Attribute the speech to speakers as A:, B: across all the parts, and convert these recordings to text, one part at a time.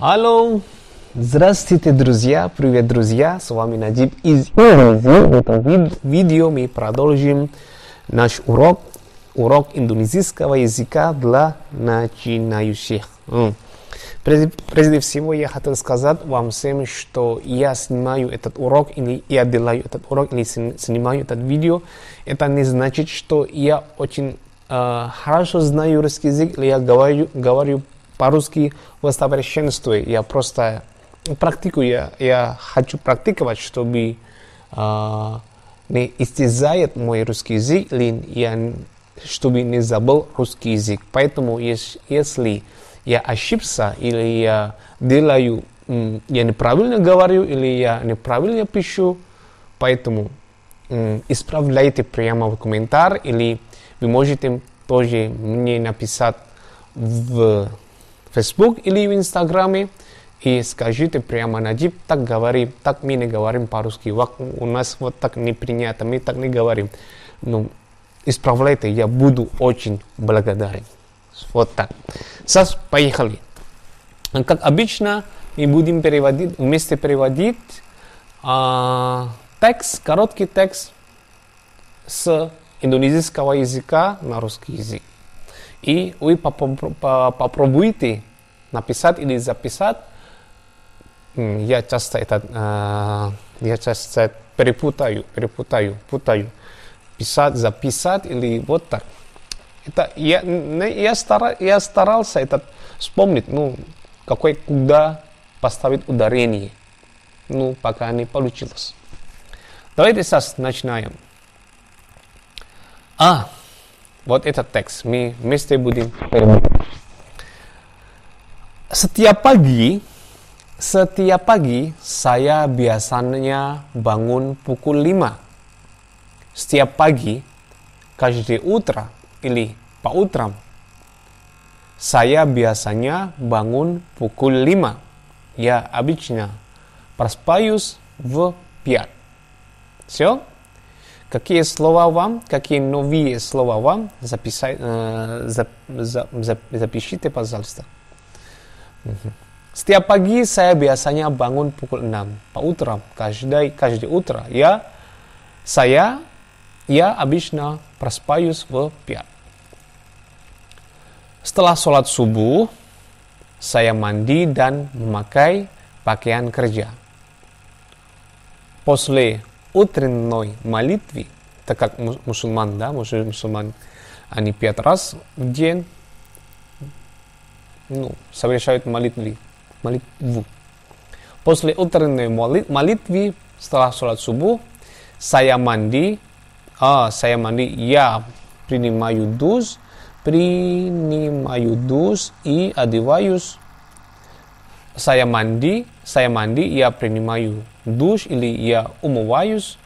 A: Алло! Здравствуйте, друзья! Привет, друзья! С вами Наджиб из Индонезии. В этом видео мы продолжим наш урок, урок индонезийского языка для начинающих. Прежде, прежде всего, я хотел сказать вам всем, что я снимаю этот урок, или я делаю этот урок, или снимаю этот видео. Это не значит, что я очень э, хорошо знаю русский язык, или я говорю, говорю по-русски восовершенствую. Я просто практикую, я, я хочу практиковать, чтобы э, не истязает мой русский язык, или я, чтобы не забыл русский язык. Поэтому если, если я ошибся, или я делаю, я неправильно говорю, или я неправильно пишу, поэтому исправляйте прямо в комментарии или вы можете тоже мне написать в Facebook или в Инстаграме и скажите прямо Надиб, так говори, так мы не говорим по-русски, у нас вот так не принято, мы так не говорим. Ну, исправляйте, я буду очень благодарен. Вот так. Сейчас поехали. Как обычно, мы будем переводить, вместе переводить а, текст, короткий текст с индонезийского языка на русский язык. И вы попробуйте написать или записать, я часто это, э, я часто перепутаю, перепутаю, путаю. Писать, записать или вот так. Это я, я, стара, я старался это вспомнить, ну, какой, куда поставить ударение. Ну, пока не получилось. Давайте сейчас начинаем. А, вот этот текст мы вместе будем переводить. setiap pagi, setiap pagi saya biasanya bangun pukul 5. Setiap pagi, kajdi utra, ili pak utram, saya biasanya bangun pukul 5. Ya, abisnya, praspayus v piat. So, Какие слова вам, какие новые слова вам, записай, э, setiap pagi saya biasanya bangun pukul 6. Pak Utra, Kajdai, Kajdi Utra, ya. Saya, ya Abishna, Praspayus, Vepiat. Setelah sholat subuh, saya mandi dan memakai pakaian kerja. Posle utrin noi malitvi, tekak musulman da, musulman anipiatras ras, jen ну, совершают молитвы, молитву. После утренней молитвы, setelah sholat subuh, saya mandi, а, saya mandi, я принимаю душ, принимаю душ и одеваюсь. Saya mandi, saya mandi, я принимаю душ или я умываюсь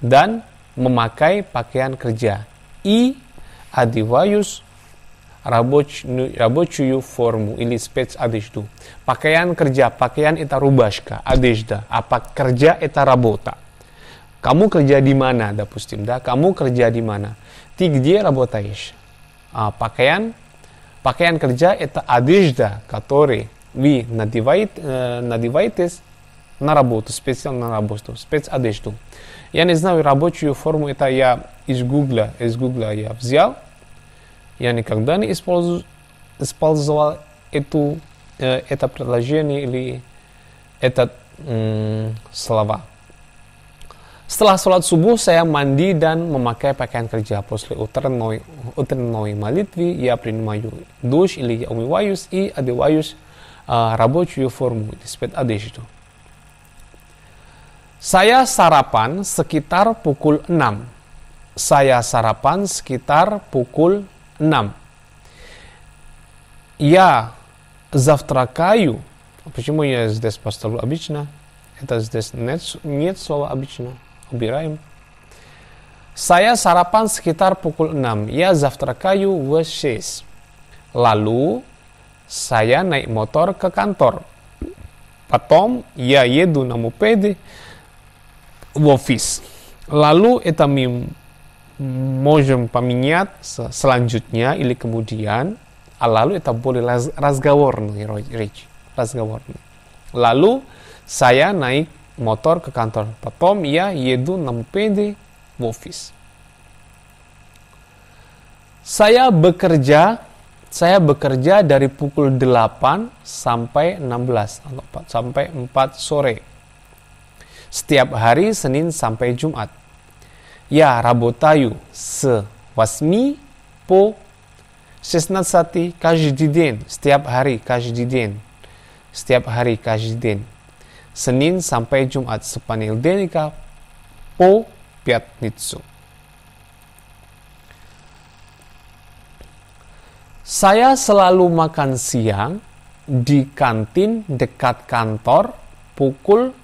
A: dan memakai pakaian kerja. И одеваюсь рабочую форму или спецодежду. Pakaian kerja, pakaian это рубашка, одежда, а kerja это работа. Kamu kerja di mana, допустим, да? Kamu kerja di mana? Ты где работаешь? А, pakaian, pakaian kerja это одежда, который вы надеваете, надеваетесь на работу, специально на работу, спецодежду. Я не знаю рабочую форму, это я из гугла, из гугла я взял – Я никогда не использ... использовал эту, э, это предложение или это mm, слова. Setelah sholat subuh, saya mandi dan memakai pakaian kerja. После утренной, утренной молитвы я принимаю душ или я умываюсь и одеваюсь uh, рабочую форму, диспет одежду. Saya sarapan sekitar pukul 6. Saya sarapan sekitar pukul 6. Я завтракаю. Почему я здесь поставлю обычно? Это здесь нет, нет слова обычно. Убираем. Saya sarapan sekitar pukul 6. Ya zavtrakayu wa shes. Lalu, saya naik motor ke kantor. Потом я еду на мопеде в офис. Lalu это мим можем поменять selanjutnya или kemudian, а lalu это более разговорный речь, разговорный. Lalu saya naik motor ke kantor. Потом я еду на мопеде в офис. Saya bekerja saya bekerja dari pukul 8 sampai 16 atau 4, sampai 4 sore. Setiap hari Senin sampai Jumat. Я работаю с 8 по 16 каждый день, setiap hari, каждый день. Setiap hari, каждый день. Senin sampai Jumat sepaneldenika po piatnitsu. Saya selalu makan siang di kantin dekat kantor pukul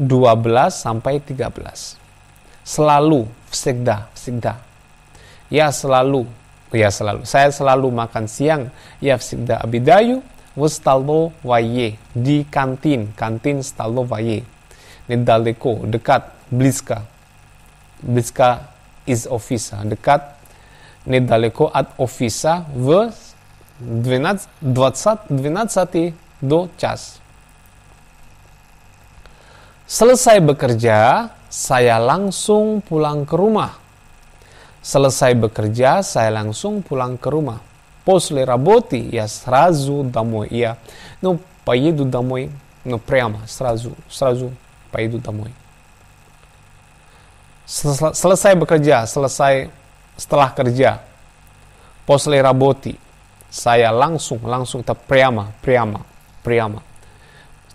A: 12 sampai 13 selalu segda segda ya selalu ya selalu saya selalu makan siang ya segda abidayu wustalo waye di kantin kantin stalo waye nedaleko dekat bliska bliska is ofisa dekat nedaleko at ofisa v 12, 20, 12 do cas Selesai bekerja, saya langsung pulang ke rumah. Selesai bekerja, saya langsung pulang ke rumah. После работы я сразу домой. Я, ну, поеду домой, ну, прямо, сразу, сразу поеду домой. Selesai bekerja, selesai setelah kerja. После работы saya langsung, langsung, это прямо, прямо, прямо.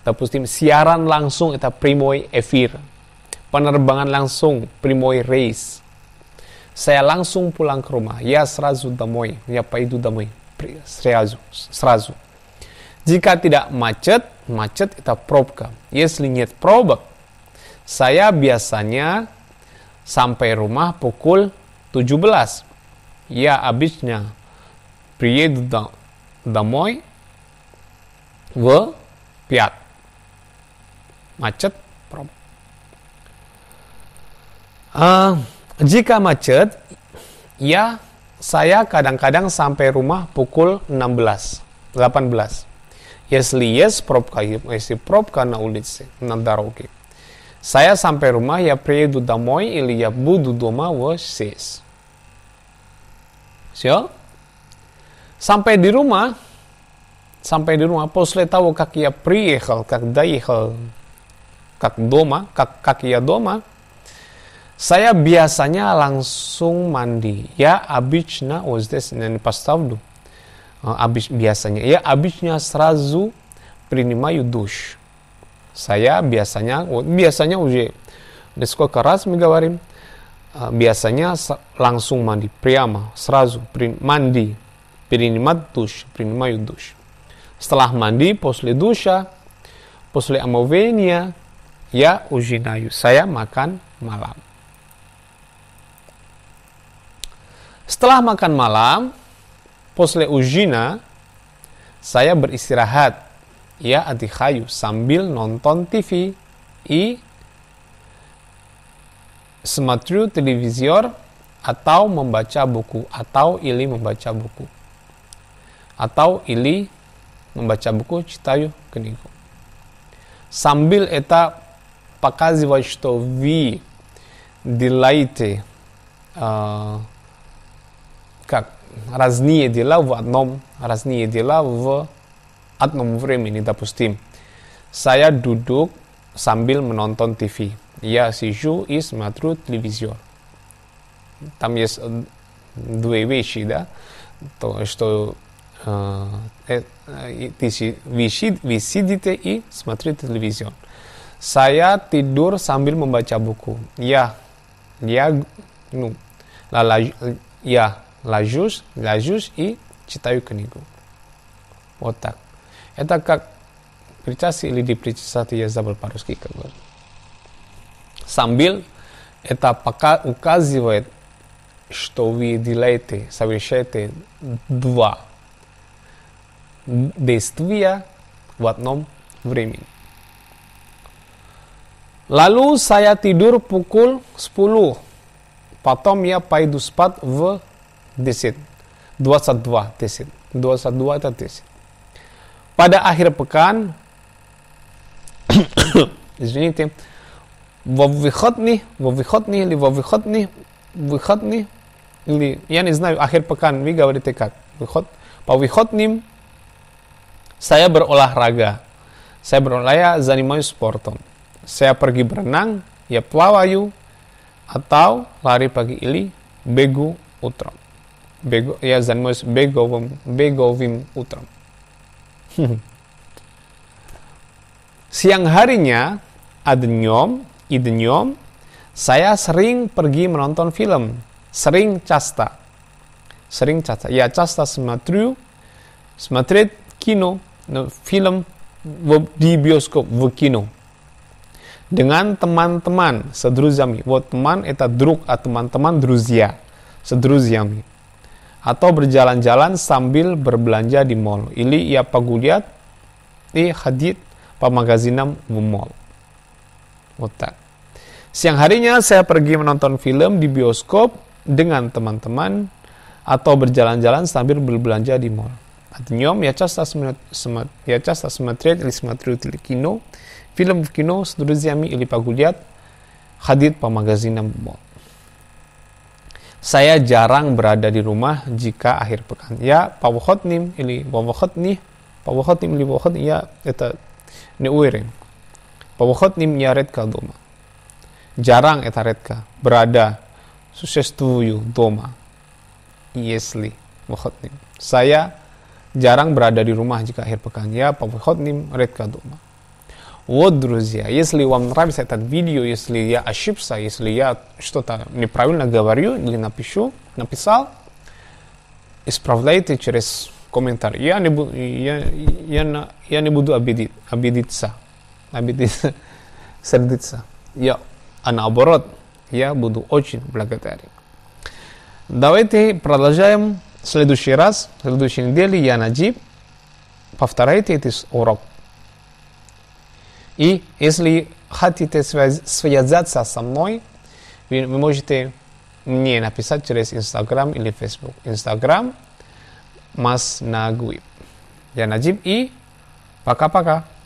A: Допустим, siaran langsung, это прямой эфир penerbangan langsung Primoy race. Saya langsung pulang ke rumah. Ya serazu damoy. Ya itu damoy. Serazu. Serazu. Jika tidak macet, macet kita probka. Ya selingit пробок, saya biasanya sampai rumah pukul 17. Ya, abisnya. Priye приеду damoy. в piat. Macet Uh, jika macet, ya saya kadang-kadang sampai rumah pukul 16, 18. Yesli yes, prop kahib, yesli prop karena ulit oke. Saya sampai rumah ya pria dudamoy ili ya budu doma wosis. Sio? Sampai di rumah, sampai di rumah, posle tahu kak ya pria kak dai kak doma, kak kak ya doma, saya biasanya langsung mandi ya abisnya was oh, this dan pas tahu eh, abis biasanya ya abisnya serazu prinima yudush saya biasanya oh, biasanya uje desko keras megawarim eh, biasanya langsung mandi priama serazu prin mandi prinima dush prinima yudush setelah mandi posle dusha posle amovenia ya ujinayu saya makan malam Setelah makan malam, posle ujina, saya beristirahat. Ya khayu sambil nonton TV i smatru televisior atau membaca buku atau ili membaca buku atau ili membaca buku citayu keningku sambil eta pakazi wajto vi delighte. Eh, как разные дела в одном, разные дела в одном времени, допустим. Saya duduk sambil menonton TV. Я сижу и смотрю телевизор. Там есть две вещи, да? То, что э, э, вы сидите и смотрите телевизор. Saya tidur sambil membaca buku. Я, я, ну, я, ложусь, ложусь и читаю книгу. Вот так. Это как причастие или депричастие, я забыл по-русски как бы. Самбил это пока указывает, что вы делаете, совершаете два действия в одном времени. Lalu saya tidur pukul 10. Потом я пойду спать в 10. 22 10. 22 itu 10. Pada akhir pekan извините, ni, выходный, ni, выходный или во выходный, выходный, или я не знаю, akhir pekan, вы говорите как? Выход, по выходным saya berolahraga. Saya berolahraga, занимаюсь спортом. Saya pergi berenang, я плаваю, atau lari pagi или бегу утром. Ya я занимаюсь begovim begovim utram. Siang harinya, adnyom, idnyom, saya sering pergi menonton film. Sering casta. Sering casta. Ya часто смотрю, kino, no, film di bioskop, v kino. Dengan teman-teman, sedruzami. Wot teman, eta druk, a teman-teman, druzia. Sedruzami atau berjalan-jalan sambil berbelanja di mall. Ili ia paguliat di hadit pamagazinam mall. Otak. Siang harinya saya pergi menonton film di bioskop dengan teman-teman atau berjalan-jalan sambil berbelanja di mall. Atnyom ya často semat ya casta sematriat ili sematriut ili kino, film kino s ziami ili pa hadit pamagazinam mall saya jarang berada di rumah jika akhir pekan. Ya, pawohot nim, ini ili pawohot pawohot ili liwohot, ya eta neuirin. nim nyaret ka doma. Jarang eta ka berada sukses susestuyu doma. Yesli nim. Saya jarang berada di rumah jika akhir pekan. Ya, pawohot nim pawkhotnim ka doma. Вот, друзья, если вам нравится этот видео, если я ошибся, если я что-то неправильно говорю или напишу, написал, исправляйте через комментарий. Я не, буду, я, я, я не буду обидеть, обидеться, обидеться, сердиться. Я, а наоборот, я буду очень благодарен. Давайте продолжаем в следующий раз, в следующей неделе я Наджиб. Повторяйте этот урок. И если хотите связаться со мной, вы, вы можете мне написать через Instagram или Фейсбук. Инстаграм Маснагуи. Я Наджиб и пока-пока.